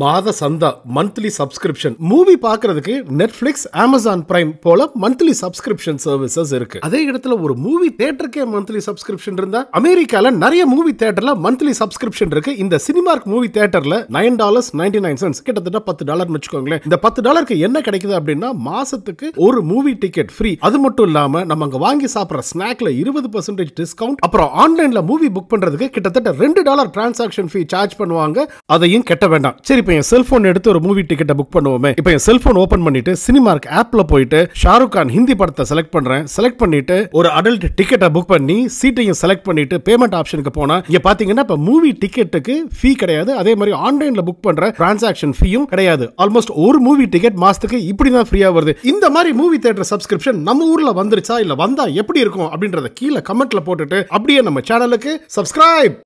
மாத சந்தா monthly subscription movie பாக்குறதுக்கு நெட்ஃபிளிக்ஸ் அமேசான் பிரைம் போல மந்த்லி சப்ஸ்கிரிப்ஷன் சர்வீசஸ் இருக்கு அதே இடத்துல ஒரு மூவி தேட்டருக்கே மந்த்லி சப்ஸ்கிரிப்ஷன் இருந்தா அமெரிக்கால நிறைய மூவி தேட்டர்ல மந்த்லி சப்ஸ்கிரிப்ஷன் இருக்கு இந்த சினிமார்க் மூவி தேட்டர்ல nine dollars ninety nine cents கிட்டத்தட்ட பத்து டாலர் வச்சுக்கோங்களேன் இந்த பத்து டாலருக்கு என்ன கிடைக்குது அப்படின்னா மாசத்துக்கு ஒரு மூவி டிக்கெட் ஃப்ரீ அது மட்டும் இல்லாம நம்ம அங்க வாங்கி சாப்பிடுற ஸ்நாக்ல இருபது பர்சன்டேஜ் டிஸ்கவுண்ட் அப்புறம் ஆன்லைன்ல மூவி புக் பண்றதுக்கு கிட்டத்தட்ட ரெண்டு டாலர் டிரான்சாக்ஷன் ஃபீ சார்ஜ் பண்ணுவாங்க அதையும் கெட்ட வேண்டாம் சரி சரி இப்போ என் செல்ஃபோன் எடுத்து ஒரு மூவி டிக்கெட்டை புக் பண்ணுவோமே இப்போ என் செல்ஃபோன் ஓப்பன் பண்ணிட்டு சினிமார்க் ஆப்ல போயிட்டு ஷாருக் கான் ஹிந்தி படத்தை செலக்ட் பண்றேன் செலக்ட் பண்ணிட்டு ஒரு அடல்ட் டிக்கெட்டை புக் பண்ணி சீட்டையும் செலக்ட் பண்ணிட்டு பேமெண்ட் ஆப்ஷனுக்கு போனா இங்க பாத்தீங்கன்னா இப்போ மூவி டிக்கெட்டுக்கு ஃபீ கிடையாது அதே மாதிரி ஆன்லைன்ல புக் பண்ற டிரான்சாக்ஷன் ஃபீயும் கிடையாது ஆல்மோஸ்ட் ஒரு மூவி டிக்கெட் மாசத்துக்கு இப்படி தான் ஃப்ரீயா வருது இந்த மாதிரி மூவி தேட்டர் சப்ஸ்கிரிப்ஷன் நம்ம ஊர்ல வந்துருச்சா இல்ல வந்தா எப்படி இருக்கும் அப்படின்றத கீழே கமெண்ட்ல போட்டுட்டு அப்படியே நம்ம சேனலுக்கு சப்ஸ்கிரைப்